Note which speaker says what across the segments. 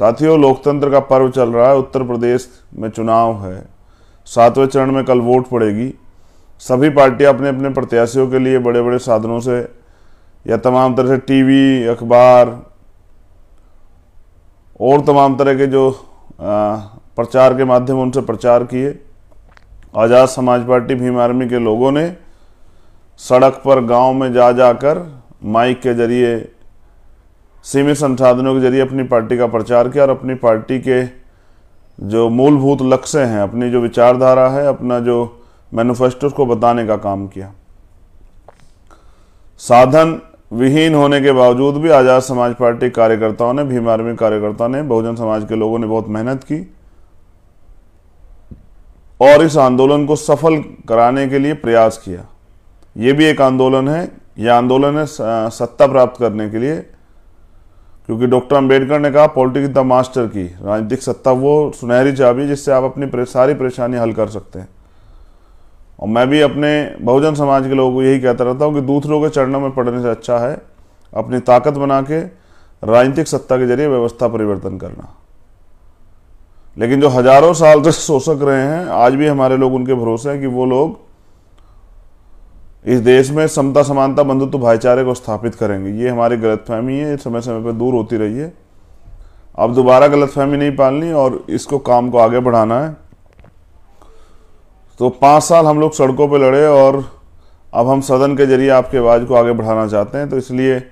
Speaker 1: साथियों लोकतंत्र का पर्व चल रहा है उत्तर प्रदेश में चुनाव है सातवें चरण में कल वोट पड़ेगी सभी पार्टियां अपने अपने प्रत्याशियों के लिए बड़े बड़े साधनों से या तमाम तरह से टीवी अखबार और तमाम तरह के जो प्रचार के माध्यम उनसे प्रचार किए आज़ाद समाज पार्टी भीम आर्मी के लोगों ने सड़क पर गांव में जा जाकर माइक के जरिए सीमित संसाधनों के जरिए अपनी पार्टी का प्रचार किया और अपनी पार्टी के जो मूलभूत लक्ष्य हैं अपनी जो विचारधारा है अपना जो मैनिफेस्टो को बताने का काम किया साधन विहीन होने के बावजूद भी आज़ाद समाज पार्टी कार्यकर्ताओं ने भीम आर्मी कार्यकर्ताओं ने बहुजन समाज के लोगों ने बहुत मेहनत की और इस आंदोलन को सफल कराने के लिए प्रयास किया ये भी एक आंदोलन है यह आंदोलन है सत्ता प्राप्त करने के लिए क्योंकि डॉक्टर अंबेडकर ने कहा पॉलिटिक्स द मास्टर की राजनीतिक सत्ता वो सुनहरी चाबी जिससे आप अपनी परे, सारी परेशानी हल कर सकते हैं और मैं भी अपने बहुजन समाज के लोगों को यही कहता रहता हूँ कि दूसरों के चरणों में पड़ने से अच्छा है अपनी ताकत बना के राजनीतिक सत्ता के जरिए व्यवस्था परिवर्तन करना लेकिन जो हजारों साल से शोषक रहे हैं आज भी हमारे लोग उनके भरोसे हैं कि वो लोग इस देश में समता समानता बंधुत्व भाईचारे को स्थापित करेंगे ये हमारी गलतफहमी है समय समय पर दूर होती रही है अब दोबारा गलतफहमी नहीं पालनी और इसको काम को आगे बढ़ाना है तो पाँच साल हम लोग सड़कों पर लड़े और अब हम सदन के जरिए आपकी आवाज़ को आगे बढ़ाना चाहते हैं तो इसलिए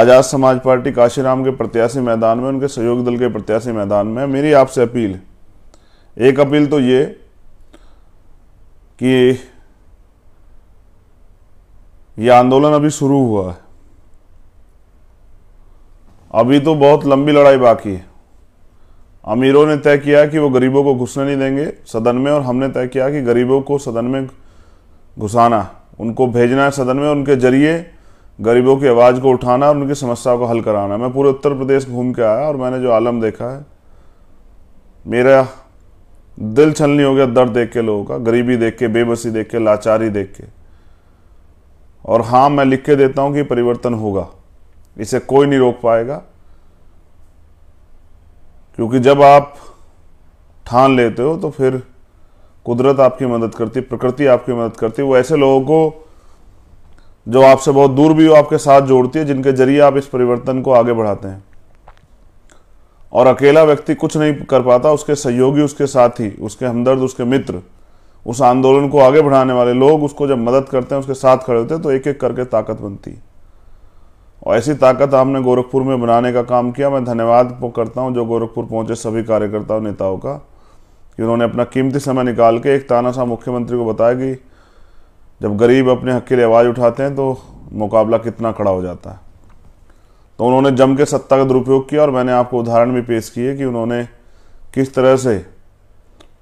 Speaker 1: आज़ाद समाज पार्टी काशीराम के प्रत्याशी मैदान में उनके सहयोग दल के प्रत्याशी मैदान में मेरी आपसे अपील एक अपील तो ये कि यह आंदोलन अभी शुरू हुआ है अभी तो बहुत लंबी लड़ाई बाकी है अमीरों ने तय किया कि वो गरीबों को घुसने नहीं देंगे सदन में और हमने तय किया कि गरीबों को सदन में घुसाना उनको भेजना है सदन में उनके जरिए गरीबों की आवाज़ को उठाना और उनकी समस्याओं को हल कराना मैं पूरे उत्तर प्रदेश घूम के आया और मैंने जो आलम देखा है मेरा दिल छलनी हो गया दर्द देख के लोगों का गरीबी देख के बेबसी देख के लाचारी देख के और हां मैं लिख के देता हूं कि परिवर्तन होगा इसे कोई नहीं रोक पाएगा क्योंकि जब आप ठान लेते हो तो फिर कुदरत आपकी मदद करती प्रकृति आपकी मदद करती वो ऐसे लोगों को जो आपसे बहुत दूर भी हो आपके साथ जोड़ती है जिनके जरिए आप इस परिवर्तन को आगे बढ़ाते हैं और अकेला व्यक्ति कुछ नहीं कर पाता उसके सहयोगी उसके साथी उसके हमदर्द उसके मित्र उस आंदोलन को आगे बढ़ाने वाले लोग उसको जब मदद करते हैं उसके साथ खड़े होते हैं तो एक एक करके ताकत बनती और ऐसी ताकत आपने गोरखपुर में बनाने का काम किया मैं धन्यवाद करता हूँ जो गोरखपुर पहुँचे सभी कार्यकर्ताओं नेताओं का कि उन्होंने अपना कीमती समय निकाल के एक तानाशाह मुख्यमंत्री को बताया कि जब गरीब अपने हक के लिए आवाज़ उठाते हैं तो मुकाबला कितना खड़ा हो जाता है तो उन्होंने जम के सत्ता का दुरुपयोग किया और मैंने आपको उदाहरण भी पेश किए कि उन्होंने किस तरह से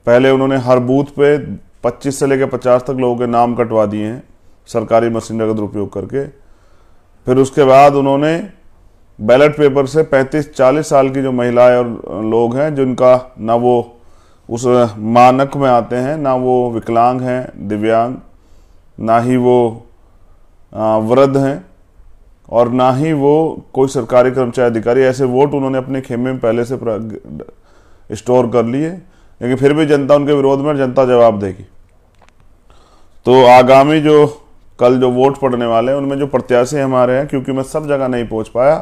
Speaker 1: पहले उन्होंने हर बूथ पे 25 से लेकर 50 तक लोगों के नाम कटवा दिए हैं सरकारी मशीनरी का दुरुपयोग करके फिर उसके बाद उन्होंने बैलेट पेपर से 35-40 साल की जो महिलाएं और लोग हैं जिनका ना वो उस मानक में आते हैं ना वो विकलांग हैं दिव्यांग ना ही वो वृद्ध हैं और ना ही वो कोई सरकारी कर्मचारी अधिकारी ऐसे वोट उन्होंने अपने खेमे में पहले से स्टोर कर लिए लेकिन फिर भी जनता उनके विरोध में जनता जवाब देगी तो आगामी जो कल जो वोट पड़ने वाले हैं उनमें जो प्रत्याशी हमारे हैं क्योंकि मैं सब जगह नहीं पहुंच पाया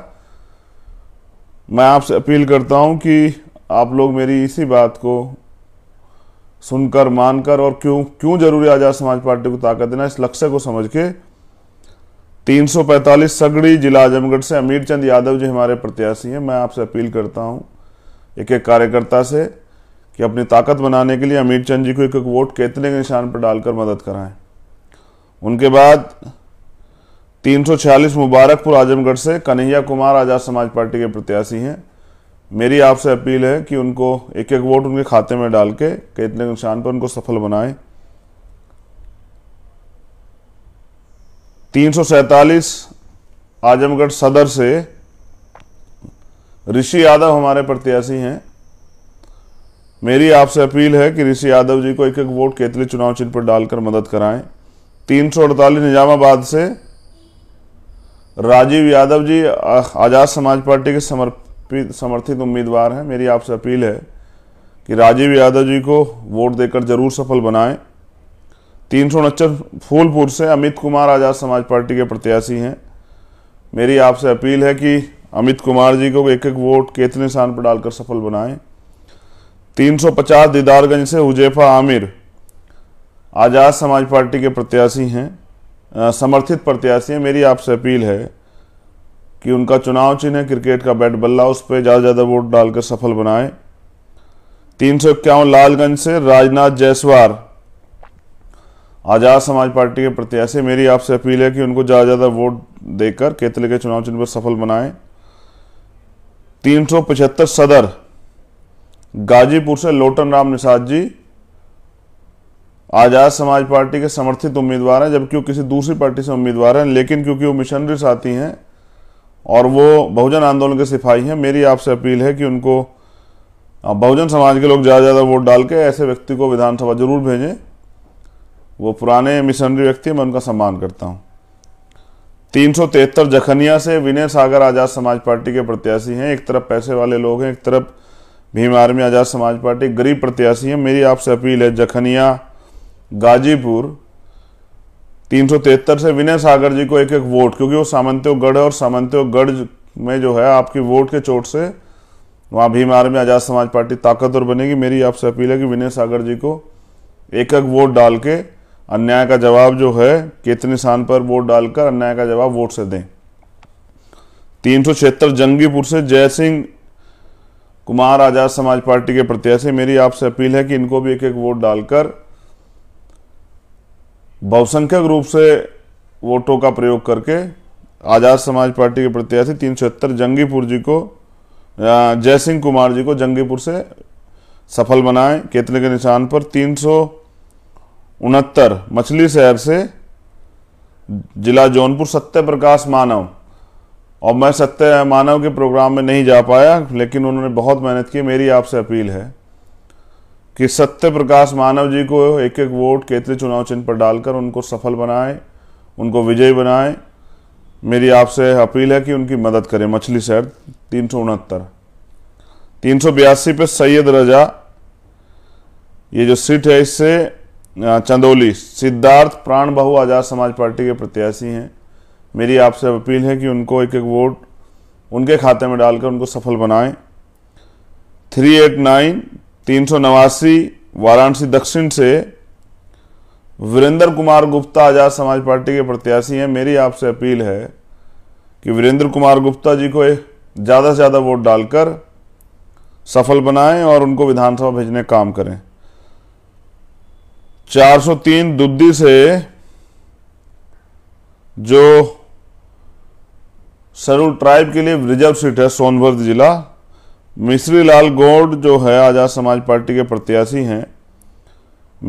Speaker 1: मैं आपसे अपील करता हूं कि आप लोग मेरी इसी बात को सुनकर मानकर और क्यों क्यों जरूरी आज़ाद समाज पार्टी को ताकत देना इस लक्ष्य को समझ के 345 सगड़ी जिला आजमगढ़ से अमीर चंद यादव जी हमारे प्रत्याशी हैं मैं आपसे अपील करता हूं एक एक कार्यकर्ता से कि अपनी ताकत बनाने के लिए अमित चंद जी को एक एक वोट कितने के निशान पर डालकर मदद कराएं उनके बाद 346 मुबारकपुर आजमगढ़ से कन्हैया कुमार आजाद समाज पार्टी के प्रत्याशी हैं मेरी आपसे अपील है कि उनको एक एक वोट उनके खाते में डाल के कितने के निशान पर उनको सफल बनाएं तीन आजमगढ़ सदर से ऋषि यादव हमारे प्रत्याशी हैं मेरी आपसे अपील है कि ऋषि यादव जी को एक एक वोट केतली चुनाव चिन्ह पर डालकर मदद कराएं तीन सौ अड़तालीस निजामाबाद से राजीव यादव जी आज़ाद समाज पार्टी के समर्पित समर्थित उम्मीदवार हैं मेरी आपसे अपील है कि राजीव यादव जी को वोट देकर जरूर सफल बनाएं तीन सौ फूलपुर से अमित कुमार आज़ाद समाज पार्टी के प्रत्याशी हैं मेरी आपसे अपील है कि अमित कुमार जी को एक एक वोट केतने निशान पर डालकर सफल बनाएं 350 दीदारगंज से हुजैफा आमिर आज़ाद समाज पार्टी के प्रत्याशी हैं समर्थित प्रत्याशी हैं मेरी आपसे अपील है कि उनका चुनाव चिन्ह है क्रिकेट का बैट बल्ला उस पर ज़्यादा ज़्यादा वोट डालकर सफल बनाएं तीन सौ इक्यावन लालगंज से राजनाथ जायसवाल आज़ाद समाज पार्टी के प्रत्याशी मेरी आपसे अपील है कि उनको ज़्यादा ज़्यादा वोट देकर केतले के चुनाव चिन्ह पर सफल बनाएं तीन सौ पचहत्तर सदर गाजीपुर से लोटन राम निषाद जी आज़ाद समाज पार्टी के समर्थित उम्मीदवार हैं जबकि वो किसी दूसरी पार्टी से उम्मीदवार हैं लेकिन क्योंकि वो मिशनरी साथी हैं और वो बहुजन आंदोलन के सिपाही हैं मेरी आपसे अपील है कि उनको बहुजन समाज के लोग ज़्यादा ज़्यादा वोट डाल के ऐसे व्यक्ति को विधानसभा जरूर भेजें वो पुराने मिशनरी व्यक्ति हैं मैं उनका सम्मान करता हूँ तीन सौ तिहत्तर जखनिया से विनय सागर आज़ाद समाज पार्टी के प्रत्याशी हैं एक तरफ पैसे वाले लोग हैं एक तरफ भीम आर्मी आज़ाद समाज पार्टी गरीब प्रत्याशी है मेरी आपसे अपील है जखनिया गाजीपुर तीन से विनय सागर जी को एक एक वोट क्योंकि वो सामंतोगढ़ है और सामंतोगढ़ में जो है आपकी वोट के चोट से वहाँ भीम आर्मी आज़ाद समाज पार्टी ताकतवर बनेगी मेरी आपसे अपील है कि विनय सागर जी को एक एक वोट डाल के अन्याय का जवाब जो है कितने स्थान पर वोट डालकर अन्याय का जवाब वोट से दें तीन जंगीपुर से जय सिंह कुमार आजाद समाज पार्टी के प्रत्याशी मेरी आपसे अपील है कि इनको भी एक एक वोट डालकर बहुसंख्यक रूप से वोटों का प्रयोग करके आज़ाद समाज पार्टी के प्रत्याशी तीन जंगीपुर जी को जय सिंह कुमार जी को जंगीपुर से सफल बनाएं केतने के निशान पर तीन उनहत्तर मछली शहर से जिला जौनपुर सत्य प्रकाश मानव और मैं सत्य मानव के प्रोग्राम में नहीं जा पाया लेकिन उन्होंने बहुत मेहनत की मेरी आपसे अपील है कि सत्य प्रकाश मानव जी को एक एक वोट केंद्रीय चुनाव चिन्ह पर डालकर उनको सफल बनाएं उनको विजयी बनाएं मेरी आपसे अपील है कि उनकी मदद करें मछली शहर तीन सौ उनहत्तर तीन सौ बयासी पर सैयद रजा ये जो सीट है इससे चंदौली सिद्धार्थ प्राण बहु आजाद समाज पार्टी के प्रत्याशी हैं मेरी आपसे अपील है कि उनको एक एक वोट उनके खाते में डालकर उनको सफल बनाएं थ्री एट नाइन तीन सौ नवासी वाराणसी दक्षिण से वीरेंद्र कुमार गुप्ता आज़ाद समाज पार्टी के प्रत्याशी हैं मेरी आपसे अपील है कि वीरेंद्र कुमार गुप्ता जी को ज़्यादा से ज़्यादा वोट डालकर सफल बनाएं और उनको विधानसभा भेजने काम करें 403 दुद्दी से जो शेड्यूल ट्राइब के लिए रिजर्व सीट है सोनभद्र जिला मिश्री लाल गौड़ जो है आज़ाद समाज पार्टी के प्रत्याशी हैं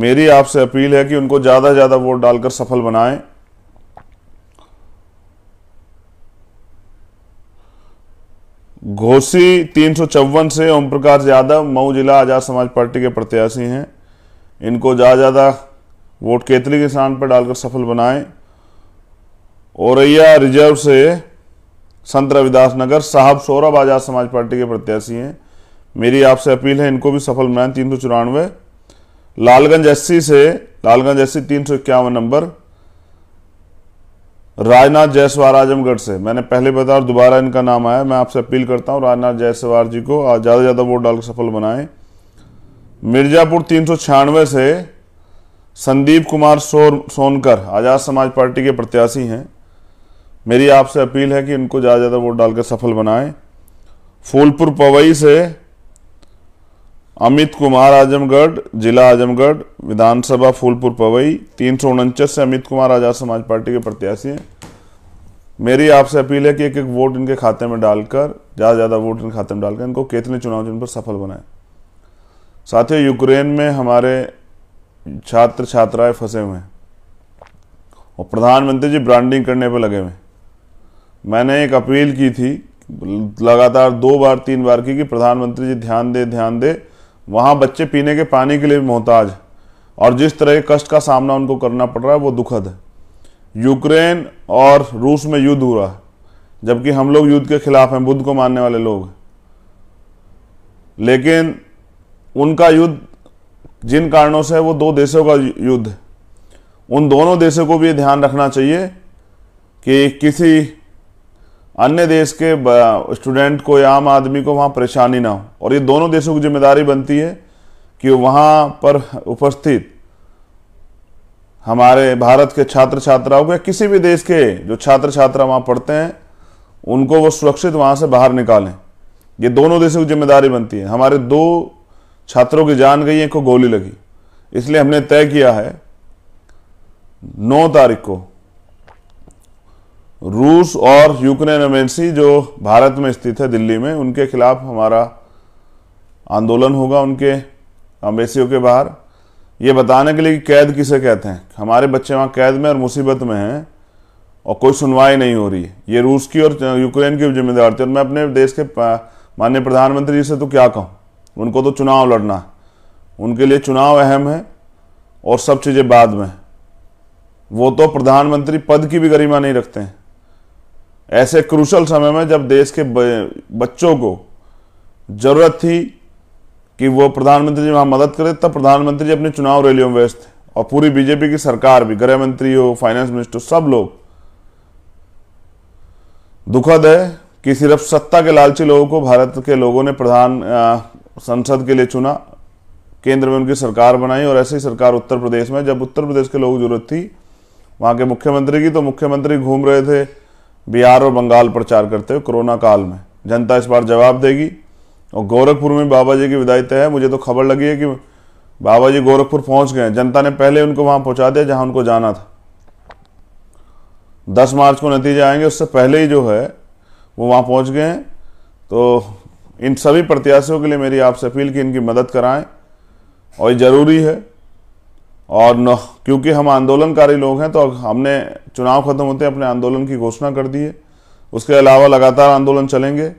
Speaker 1: मेरी आपसे अपील है कि उनको ज़्यादा से ज़्यादा वोट डालकर सफल बनाएं घोसी तीन से ओम प्रकाश यादव मऊ जिला आज़ाद समाज पार्टी के प्रत्याशी हैं इनको ज़्यादा ज़्यादा वोट केतली के स्थान पर डालकर सफल बनाएं औरैया रिजर्व से संत रविदास नगर साहब सौरभ आजाद समाज पार्टी के प्रत्याशी हैं मेरी आपसे अपील है इनको भी सफल बनाएं तीन सौ चौरानवे लालगंज एससी से लालगंज एससी तीन सौ इक्यावन नंबर राजनाथ जायसवाल आजमगढ़ से मैंने पहले बताया और दोबारा इनका नाम आया मैं आपसे अपील करता हूं राजनाथ जायसवाल जी को ज़्यादा से ज़्यादा वोट डालकर सफल बनाएं मिर्ज़ापुर तीन से संदीप कुमार सोनकर आज़ाद समाज पार्टी के प्रत्याशी हैं मेरी आपसे अपील है कि इनको ज़्यादा ज़्यादा वोट डालकर सफल बनाएं फूलपुर पवई से अमित कुमार आजमगढ़ जिला आजमगढ़ विधानसभा फूलपुर पवई तीन सौ उनचास से अमित कुमार आजाद समाज पार्टी के प्रत्याशी हैं मेरी आपसे अपील है कि एक एक वोट इनके खाते में डालकर ज़्यादा ज़्यादा वोट इनके खाते में डालकर इनको कितने चुनाव चिन्ह पर सफल बनाएं साथियों यूक्रेन में हमारे छात्र छात्राएं फंसे हुए हैं और प्रधानमंत्री जी ब्रांडिंग करने पर लगे हुए हैं मैंने एक अपील की थी लगातार दो बार तीन बार की कि प्रधानमंत्री जी ध्यान दे ध्यान दे वहाँ बच्चे पीने के पानी के लिए भी मोहताज और जिस तरह के कष्ट का सामना उनको करना पड़ रहा है वो दुखद है यूक्रेन और रूस में युद्ध हो रहा है जबकि हम लोग युद्ध के खिलाफ हैं बुद्ध को मानने वाले लोग लेकिन उनका युद्ध जिन कारणों से है वो दो देशों का युद्ध उन दोनों देशों को भी ध्यान रखना चाहिए कि किसी अन्य देश के स्टूडेंट को या आम आदमी को वहाँ परेशानी ना हो और ये दोनों देशों की जिम्मेदारी बनती है कि वहाँ पर उपस्थित हमारे भारत के छात्र छात्राओं को या किसी भी देश के जो छात्र छात्रा वहाँ पढ़ते हैं उनको वो सुरक्षित वहाँ से बाहर निकालें ये दोनों देशों की जिम्मेदारी बनती है हमारे दो छात्रों की जान गई है को गोली लगी इसलिए हमने तय किया है नौ तारीख को रूस और यूक्रेन एमेंसी जो भारत में स्थित है दिल्ली में उनके खिलाफ हमारा आंदोलन होगा उनके अम्बेसियों के बाहर ये बताने के लिए कि कैद किसे कहते हैं हमारे बच्चे वहाँ कैद में और मुसीबत में हैं और कोई सुनवाई नहीं हो रही ये रूस की और यूक्रेन की जिम्मेदारी थी और मैं अपने देश के माननीय प्रधानमंत्री जी से तो क्या कहूँ उनको तो चुनाव लड़ना है उनके लिए चुनाव अहम है और सब चीज़ें बाद में वो तो प्रधानमंत्री पद की भी गरिमा नहीं रखते हैं ऐसे क्रूशल समय में जब देश के बच्चों को जरूरत थी कि वो प्रधानमंत्री जी वहां मदद करे तब प्रधानमंत्री जी अपनी चुनाव रैलियों में व्यस्त थे और पूरी बीजेपी की सरकार भी गृह मंत्री हो फाइनेंस मिनिस्टर सब लोग दुखद है कि सिर्फ सत्ता के लालची लोगों को भारत के लोगों ने प्रधान संसद के लिए चुना केंद्र में उनकी सरकार बनाई और ऐसी सरकार उत्तर प्रदेश में जब उत्तर प्रदेश के लोगों की जरूरत थी वहां के मुख्यमंत्री की तो मुख्यमंत्री घूम रहे थे बिहार और बंगाल प्रचार करते हुए कोरोना काल में जनता इस बार जवाब देगी और गोरखपुर में बाबा जी की विदाई तय है मुझे तो खबर लगी है कि बाबा जी गोरखपुर पहुंच गए जनता ने पहले उनको वहां पहुंचा दिया जहां उनको जाना था दस मार्च को नतीजे आएंगे उससे पहले ही जो है वो वहां पहुंच गए हैं तो इन सभी प्रत्याशियों के लिए मेरी आपसे अपील की इनकी मदद कराएं और ये ज़रूरी है और न क्योंकि हम आंदोलनकारी लोग हैं तो हमने चुनाव खत्म होते अपने आंदोलन की घोषणा कर दी है उसके अलावा लगातार आंदोलन चलेंगे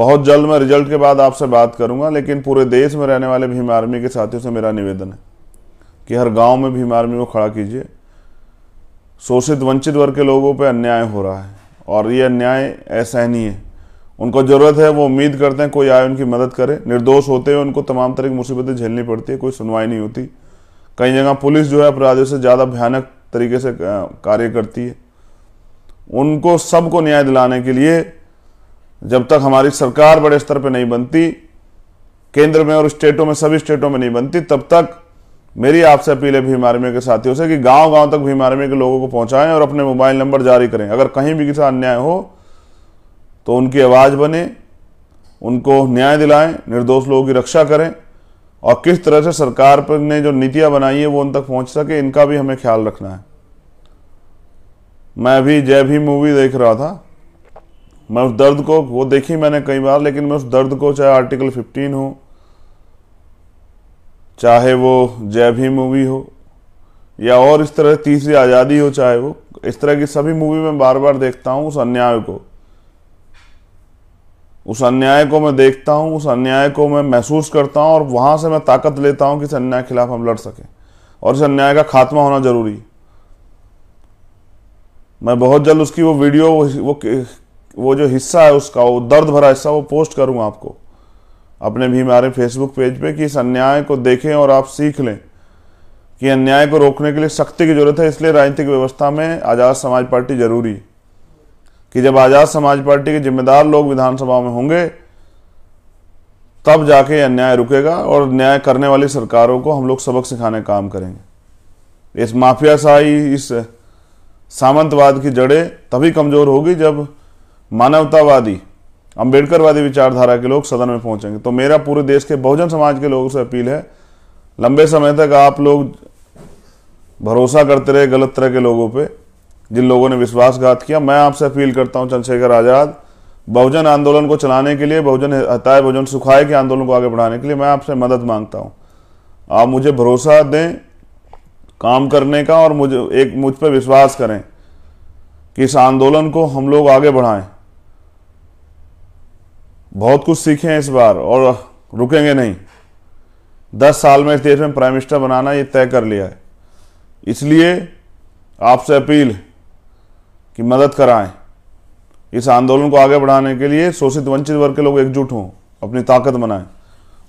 Speaker 1: बहुत जल्द मैं रिजल्ट के बाद आपसे बात करूंगा लेकिन पूरे देश में रहने वाले भीम आर्मी के साथियों से मेरा निवेदन है कि हर गांव में भीम आर्मी को खड़ा कीजिए शोषित वंचित वर्ग के लोगों पर अन्याय हो रहा है और ये अन्याय असहनीय है उनको ज़रूरत है वो उम्मीद करते हैं कोई आए उनकी मदद करे निर्दोष होते हुए उनको तमाम तरह की मुसीबतें झेलनी पड़ती है कोई सुनवाई नहीं होती कई जगह पुलिस जो है अपराधियों से ज़्यादा भयानक तरीके से कार्य करती है उनको सबको न्याय दिलाने के लिए जब तक हमारी सरकार बड़े स्तर पर नहीं बनती केंद्र में और स्टेटों में सभी स्टेटों में नहीं बनती तब तक मेरी आपसे अपील है भीम आर्मी के साथियों से कि गांव गांव तक भीम आर्मी के लोगों को पहुंचाएं और अपने मोबाइल नंबर जारी करें अगर कहीं भी किसी अन्याय हो तो उनकी आवाज़ बने उनको न्याय दिलाएं निर्दोष लोगों की रक्षा करें और किस तरह से सरकार पर ने जो नीतियां बनाई है वो उन तक पहुंच सके इनका भी हमें ख्याल रखना है मैं अभी जय भी मूवी देख रहा था मैं उस दर्द को वो देखी मैंने कई बार लेकिन मैं उस दर्द को चाहे आर्टिकल 15 हो चाहे वो जय भी मूवी हो या और इस तरह तीसरी आज़ादी हो चाहे वो इस तरह की सभी मूवी में बार बार देखता हूँ उस अन्याय को उस अन्याय को मैं देखता हूं उस अन्याय को मैं महसूस करता हूँ और वहां से मैं ताकत लेता हूं कि इस अन्याय के खिलाफ हम लड़ सकें और इस अन्याय का खात्मा होना ज़रूरी है मैं बहुत जल्द उसकी वो वीडियो वो वो जो हिस्सा है उसका वो दर्द भरा हिस्सा वो पोस्ट करूंगा आपको अपने भी हमारे फेसबुक पेज पे कि इस अन्याय को देखें और आप सीख लें कि अन्याय को रोकने के लिए सख्ती की जरूरत है इसलिए राजनीतिक व्यवस्था में आज़ाद समाज पार्टी जरूरी है कि जब आज़ाद समाज पार्टी के जिम्मेदार लोग विधानसभा में होंगे तब जाके अन्याय रुकेगा और न्याय करने वाली सरकारों को हम लोग सबक सिखाने का काम करेंगे इस माफियाशाही इस सामंतवाद की जड़ें तभी कमज़ोर होगी जब मानवतावादी अंबेडकरवादी विचारधारा के लोग सदन में पहुंचेंगे तो मेरा पूरे देश के बहुजन समाज के लोगों से अपील है लंबे समय तक आप लोग भरोसा करते रहे गलत तरह के लोगों पे जिन लोगों ने विश्वासघात किया मैं आपसे अपील करता हूं चंद्रशेखर आज़ाद बहुजन आंदोलन को चलाने के लिए बहुजन हताए बहुजन सुखाए के आंदोलन को आगे बढ़ाने के लिए मैं आपसे मदद मांगता हूं आप मुझे भरोसा दें काम करने का और मुझे एक मुझ पर विश्वास करें कि इस आंदोलन को हम लोग आगे बढ़ाएं बहुत कुछ सीखे हैं इस बार और रुकेंगे नहीं दस साल में इस देश में प्राइम मिनिस्टर बनाना ये तय कर लिया है इसलिए आपसे अपील कि मदद कराएं इस आंदोलन को आगे बढ़ाने के लिए शोषित वंचित वर्ग के लोग एकजुट हों अपनी ताकत बनाएं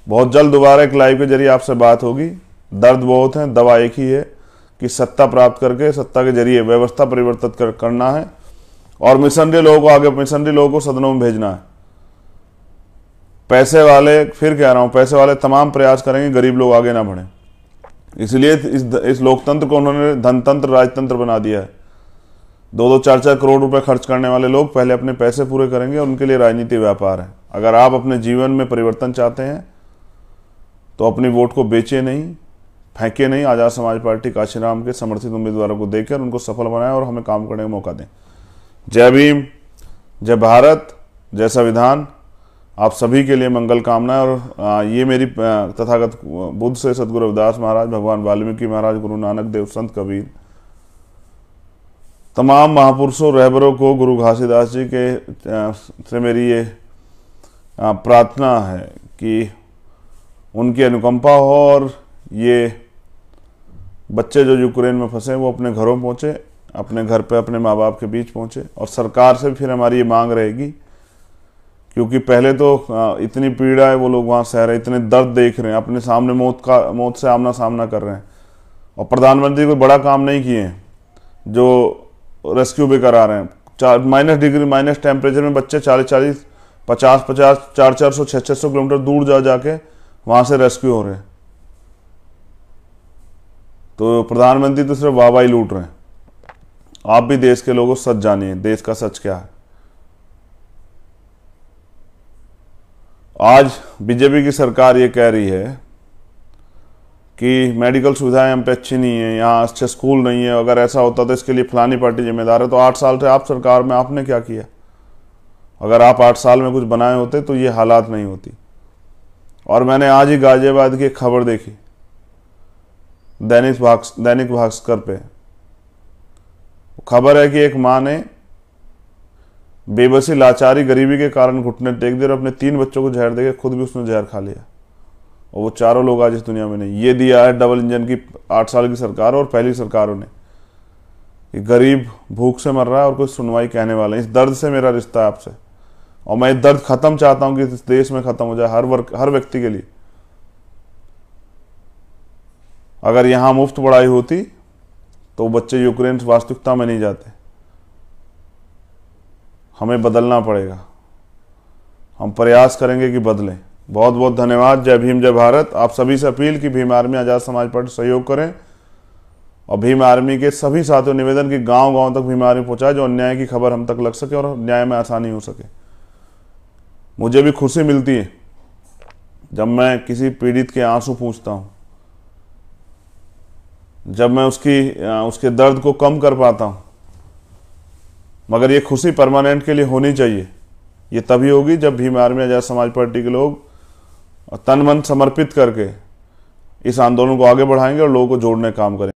Speaker 1: बहुत जल्द दोबारा एक लाइव के जरिए आपसे बात होगी दर्द बहुत है दवा एक ही है कि सत्ता प्राप्त करके सत्ता के जरिए व्यवस्था परिवर्तित कर, करना है और मिशनरी लोगों को आगे मिशनरी लोगों को सदनों में भेजना है पैसे वाले फिर कह रहा हूँ पैसे वाले तमाम प्रयास करेंगे गरीब लोग आगे ना बढ़ें इसलिए इस, इस लोकतंत्र को उन्होंने धनतंत्र राजतंत्र बना दिया है दो दो चार चार करोड़ रुपए खर्च करने वाले लोग पहले अपने पैसे पूरे करेंगे और उनके लिए राजनीति व्यापार है अगर आप अपने जीवन में परिवर्तन चाहते हैं तो अपनी वोट को बेचे नहीं फेंके नहीं आज़ाद समाज पार्टी काशीराम के समर्थित उम्मीदवारों को देकर उनको सफल बनाएं और हमें काम करने का मौका दें जय भीम जय भारत जय संविधान आप सभी के लिए मंगल कामना और ये मेरी तथागत बुद्ध से सदगुरु रविदास महाराज भगवान वाल्मीकि महाराज गुरु नानक देव संत कबीर तमाम महापुरुषों रहबरों को गुरु घासीदास जी के से मेरी ये प्रार्थना है कि उनकी अनुकंपा हो और ये बच्चे जो यूक्रेन में फंसे वो अपने घरों पहुँचे अपने घर पे अपने माँ बाप के बीच पहुँचे और सरकार से फिर हमारी ये मांग रहेगी क्योंकि पहले तो इतनी पीड़ा है वो लोग वहाँ सह रहे इतने दर्द देख रहे हैं अपने सामने मौत का मौत से आमना सामना कर रहे हैं और प्रधानमंत्री कोई बड़ा काम नहीं किए जो रेस्क्यू भी करा रहे हैं माइनस डिग्री माइनस टेम्परेचर में बच्चे चालीस चालीस पचास पचास चार चार सौ छः छः सौ किलोमीटर दूर जा जाके वहाँ से रेस्क्यू हो रहे हैं तो प्रधानमंत्री तो सिर्फ वाहवाही लूट रहे हैं आप भी देश के लोगों सच जानिए देश का सच क्या है आज बीजेपी की सरकार ये कह रही है कि मेडिकल सुविधाएं हम पे अच्छी नहीं है यहाँ अच्छे स्कूल नहीं है अगर ऐसा होता तो इसके लिए फलानी पार्टी जिम्मेदार है तो आठ साल से आप सरकार में आपने क्या किया अगर आप आठ साल में कुछ बनाए होते तो ये हालात नहीं होती और मैंने आज ही गाजियाबाद की खबर देखी दैनिक भाग दैनिक भास्कर पे खबर है कि एक माँ ने बेबसी लाचारी गरीबी के कारण घुटने टेक दिए और अपने तीन बच्चों को जहर के खुद भी उसने जहर खा लिया और वो चारों लोग आज इस दुनिया में नहीं ये दिया है डबल इंजन की आठ साल की सरकार और पहली सरकारों ने कि गरीब भूख से मर रहा है और कोई सुनवाई कहने वाला है इस दर्द से मेरा रिश्ता है आपसे और मैं ये दर्द खत्म चाहता हूं कि इस देश में खत्म हो जाए हर वर्ग हर व्यक्ति के लिए अगर यहां मुफ्त पढ़ाई होती तो बच्चे यूक्रेन वास्तविकता में नहीं जाते हमें बदलना पड़ेगा हम प्रयास करेंगे कि बदलें बहुत बहुत धन्यवाद जय भीम जय भारत आप सभी से अपील कि भीम आर्मी आज़ाद समाज पार्टी सहयोग करें और भीम आर्मी के सभी साथियों निवेदन कि गांव गांव तक भीम आर्मी पहुंचाए जो अन्याय की खबर हम तक लग सके और न्याय में आसानी हो सके मुझे भी खुशी मिलती है जब मैं किसी पीड़ित के आंसू पूछता हूँ जब मैं उसकी उसके दर्द को कम कर पाता हूँ मगर ये खुशी परमानेंट के लिए होनी चाहिए ये तभी होगी जब भीम आर्मी आज़ाद समाज पार्टी के लोग और तन मन समर्पित करके इस आंदोलन को आगे बढ़ाएंगे और लोगों को जोड़ने का काम करेंगे